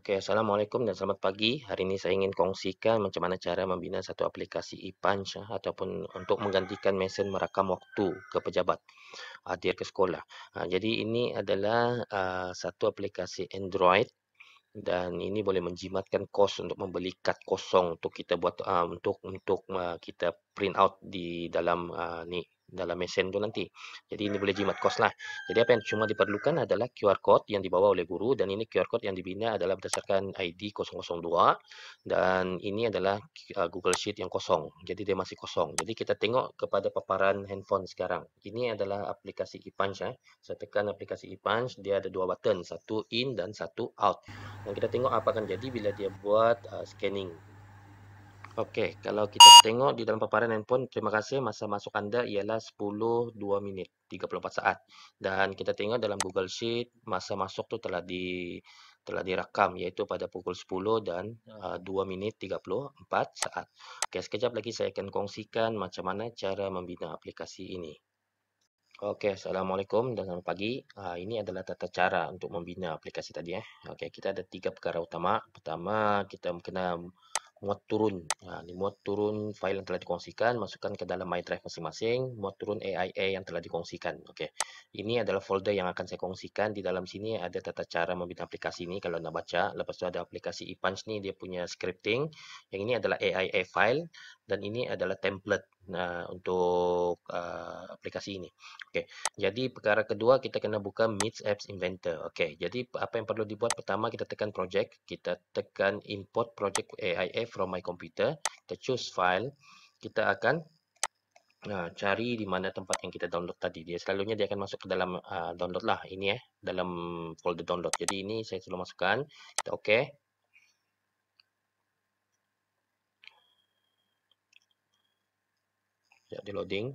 Okay, Assalamualaikum dan selamat pagi. Hari ini saya ingin kongsikan macam mana cara membina satu aplikasi e-punch ah, ataupun untuk menggantikan mesin merakam waktu ke pejabat atau ah, ke sekolah. Ah, jadi ini adalah satu aplikasi Android dan ini boleh menjimatkan kos untuk membeli kad kosong untuk kita buat uh, untuk untuk uh, kita print out di dalam uh, ni dalam mesin tu nanti. Jadi ini boleh jimat kos lah. Jadi apa yang cuma diperlukan adalah QR code yang dibawa oleh guru dan ini QR code yang dibina adalah berdasarkan ID 002 dan ini adalah uh, Google Sheet yang kosong. Jadi dia masih kosong. Jadi kita tengok kepada paparan handphone sekarang. Ini adalah aplikasi ePunch. Eh. Saya tekan aplikasi ePunch, dia ada dua button. Satu in dan satu out. Dan kita tengok apa akan jadi bila dia buat uh, scanning. Okey, kalau kita tengok di dalam paparan handphone, terima kasih masa masuk anda ialah 10 2 minit, 34 saat. Dan kita tengok dalam Google Sheet, masa masuk tu telah di telah dirakam iaitu pada pukul 10 dan uh, eh, 2 minit 34 saat. Okey, sekejap lagi saya akan kongsikan macam mana cara membina aplikasi ini. Okey, Assalamualaikum dan selamat pagi. Uh, ini adalah tata cara untuk membina aplikasi tadi. Eh. Okey, kita ada tiga perkara utama. Pertama, kita kena muat turun. Ha, ini muat turun file yang telah dikongsikan. Masukkan ke dalam My Drive masing-masing. Muat turun AIA yang telah dikongsikan. Okey. Ini adalah folder yang akan saya kongsikan. Di dalam sini ada tata cara membina aplikasi ini kalau nak baca. Lepas tu ada aplikasi ePunch ni dia punya scripting. Yang ini adalah AIA file. Dan ini adalah template uh, untuk uh, aplikasi ini. Okey. Jadi perkara kedua kita kena buka Meet Apps Inventor. Okey. Jadi apa yang perlu dibuat pertama kita tekan project, kita tekan import project AIF from my computer, kita choose file, kita akan uh, cari di mana tempat yang kita download tadi. Dia selalunya dia akan masuk ke dalam uh, download lah ini eh, dalam folder download. Jadi ini saya selalu masukkan. Kita okey. Sekejap dia loading.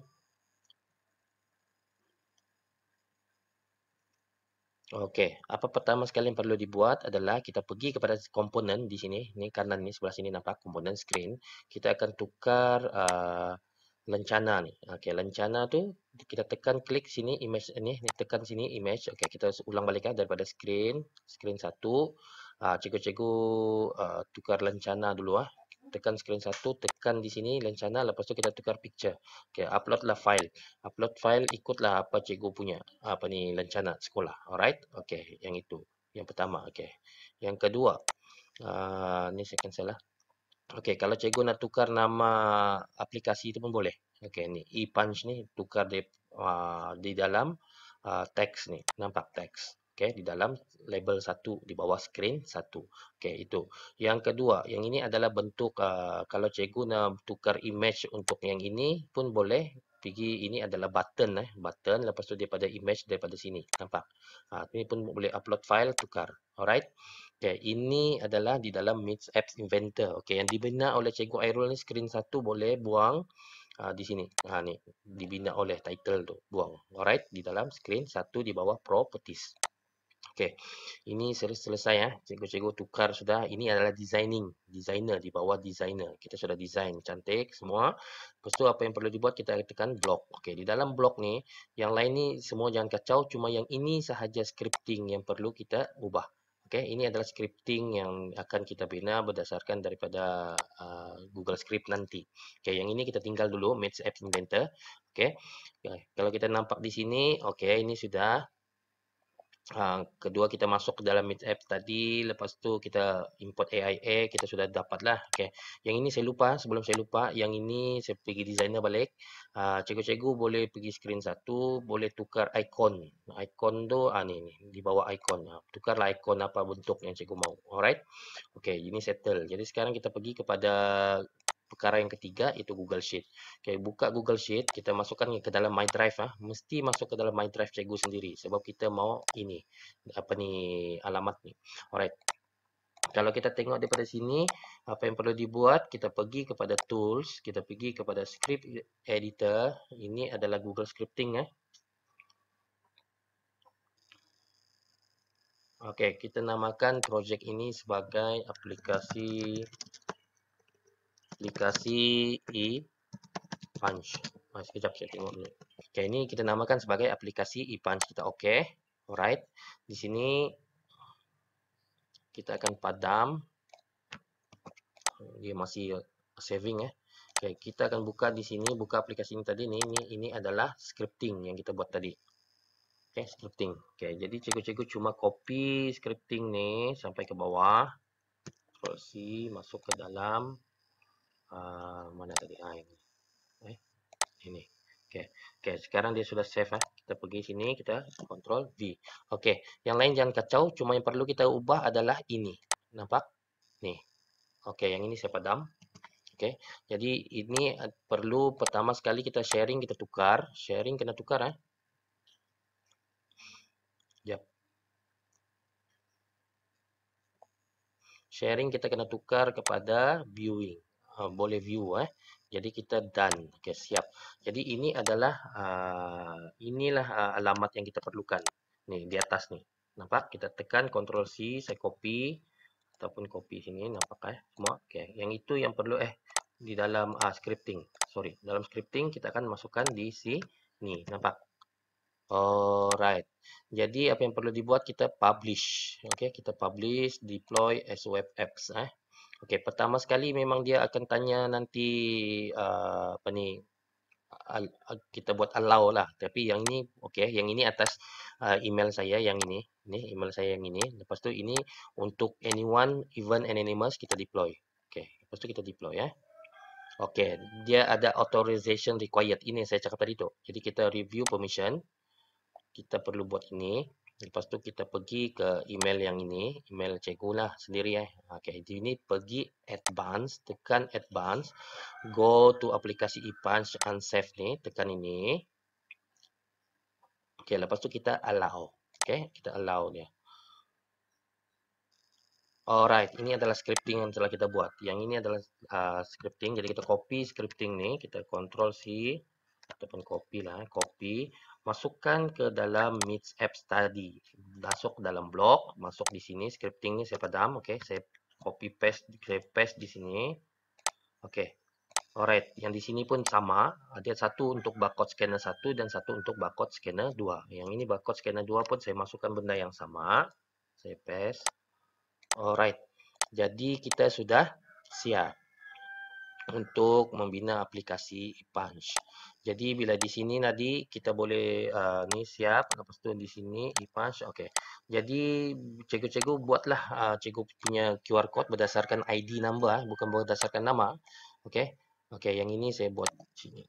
Okey, apa pertama sekali yang perlu dibuat adalah kita pergi kepada komponen di sini, Ini kanan ni sebelah sini nampak komponen screen. Kita akan tukar uh, lencana ni. Okey, lencana tu kita tekan klik sini image ni, ni tekan sini image. Okey, kita ulang balik eh, daripada screen, screen satu. Ah, uh, cikgu-cikgu uh, tukar lencana dulu ah. Uh tekan screen 1, tekan di sini lencana lepas tu kita tukar picture. upload lah file. Upload file ikutlah apa cikgu punya. Apa ni lencana sekolah. Alright. okay, yang itu. Yang pertama. Okay, Yang kedua. uh, ni saya cancel lah. Okay, kalau cikgu nak tukar nama aplikasi itu pun boleh. Okay, ni e-punch ni tukar di uh, di dalam uh, teks ni. Nampak teks okey di dalam label 1 di bawah screen 1 okey itu yang kedua yang ini adalah bentuk uh, kalau cikgu nak tukar image untuk yang ini pun boleh pergi ini adalah button eh button lepas tu daripada image daripada sini nampak ha, ini pun boleh upload file tukar alright okey ini adalah di dalam mix apps inventor okey yang dibina oleh cikgu Airul ni screen 1 boleh buang Ha, di sini, ha, ni, dibina oleh title tu, buang, alright, di dalam screen, satu di bawah properties, Okey, ini selesai ya. Cikgu-cikgu tukar sudah. Ini adalah designing. Designer, di bawah designer. Kita sudah design. Cantik semua. Lepas apa yang perlu dibuat, kita tekan block. Okey, di dalam block ni, yang lain ni semua jangan kacau. Cuma yang ini sahaja scripting yang perlu kita ubah. Okey, ini adalah scripting yang akan kita bina berdasarkan daripada uh, Google Script nanti. Okey, yang ini kita tinggal dulu, Match App Inventor. Okey, ya, okay. kalau kita nampak di sini, okey, ini sudah Uh, kedua kita masuk ke dalam Meet app tadi lepas tu kita import AIA kita sudah dapatlah okey yang ini saya lupa sebelum saya lupa yang ini saya pergi designer balik ah, cikgu-cikgu boleh pergi screen satu boleh tukar ikon ikon tu ah ni ni di bawah ikon ah, tukarlah ikon apa bentuk yang cikgu mau alright okey ini settle jadi sekarang kita pergi kepada perkara yang ketiga itu Google Sheet. Okey, buka Google Sheet, kita masukkan ke dalam My Drive ah. Mesti masuk ke dalam My Drive cikgu sendiri sebab kita mau ini apa ni alamat ni. Alright. Kalau kita tengok daripada sini, apa yang perlu dibuat, kita pergi kepada tools, kita pergi kepada script editor. Ini adalah Google Scripting eh. Okey, kita namakan projek ini sebagai aplikasi aplikasi e punch. Masih kejap saya tengok ni. Okey, ini kita namakan sebagai aplikasi e punch kita. Okey. Alright. Di sini kita akan padam. Dia masih saving eh. Okey, kita akan buka di sini, buka aplikasi ini tadi ni. Ini ini adalah scripting yang kita buat tadi. Okey, scripting. Okey, jadi cikgu-cikgu cuma copy scripting ni sampai ke bawah. Terus masuk ke dalam Ah, mana tadi ah, ini eh ini oke okay. okay, sekarang dia sudah save ya ah. kita pergi sini kita Control V oke okay. yang lain jangan kacau cuma yang perlu kita ubah adalah ini nampak nih oke okay, yang ini saya padam oke okay. jadi ini eh, perlu pertama sekali kita sharing kita tukar sharing kena tukar ya eh. yep. sharing kita kena tukar kepada viewing Eh, boleh view eh. Jadi kita done. Okey, siap. Jadi ini adalah uh, inilah uh, alamat yang kita perlukan. Ni di atas ni. Nampak? Kita tekan Ctrl C, saya copy ataupun copy sini nampak eh. Semua. Okey, yang itu yang perlu eh di dalam uh, scripting. Sorry, dalam scripting kita akan masukkan di sini. Nampak? Alright. Jadi apa yang perlu dibuat kita publish. Okey, kita publish deploy as web apps eh. Okey, pertama sekali memang dia akan tanya nanti uh, apa ni al, kita buat allow lah. Tapi yang ini okey, yang ini atas uh, email saya yang ini. Ni email saya yang ini. Lepas tu ini untuk anyone even anonymous kita deploy. Okey, lepas tu kita deploy ya. Eh. Okey, dia ada authorization required. Ini yang saya cakap tadi tu. Jadi kita review permission. Kita perlu buat ini. Lepas tu kita pergi ke email yang ini, email cikgu lah sendiri eh. Okay, di ini pergi advance, tekan advance, go to aplikasi ePunch unsafe ni, tekan ini. Okay, lepas tu kita allow. Okay, kita allow dia. Alright, ini adalah scripting yang telah kita buat. Yang ini adalah uh, scripting, jadi kita copy scripting ni, kita control C ataupun copy lah, eh, copy. masukkan ke dalam Meets app study Masuk dalam blog, masuk di sini scripting scriptingnya saya padam, oke, saya copy paste, copy paste di sini. Oke. Okay. Alright, yang di sini pun sama, ada satu untuk barcode scanner 1 dan satu untuk barcode scanner 2. Yang ini barcode scanner 2 pun saya masukkan benda yang sama. Saya paste. Alright. Jadi kita sudah siap. untuk membina aplikasi e-punch. Jadi bila di sini tadi kita boleh uh, ni siap lepas tu di sini e-punch okey. Jadi cikgu-cikgu buatlah uh, cikgu punya QR code berdasarkan ID number eh, bukan berdasarkan nama. Okey. Okey yang ini saya buat sini.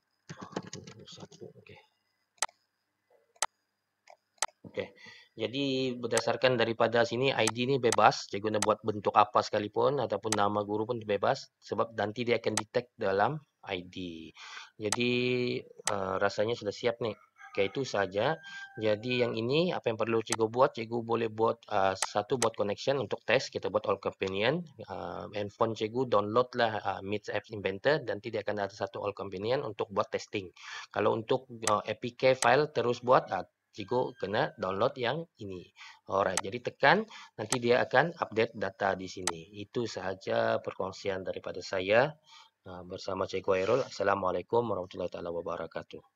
Satu okey. Oke. Jadi berdasarkan daripada sini ID ini bebas, jadi guna buat bentuk apa sekalipun ataupun nama guru pun bebas sebab nanti dia akan detect dalam ID. Jadi uh, rasanya sudah siap nih. Oke, itu saja. Jadi yang ini apa yang perlu cikgu buat? Cikgu boleh buat uh, satu buat connection untuk tes, kita buat all companion. Uh, handphone cikgu download lah uh, Meet Apps Inventor dan tidak akan ada satu all companion untuk buat testing. Kalau untuk uh, APK file terus buat uh, Jigo kena download yang ini. Alright, jadi tekan nanti dia akan update data di sini. Itu sahaja perkongsian daripada saya uh, bersama Cikgu Airul. Assalamualaikum warahmatullahi taala wabarakatuh.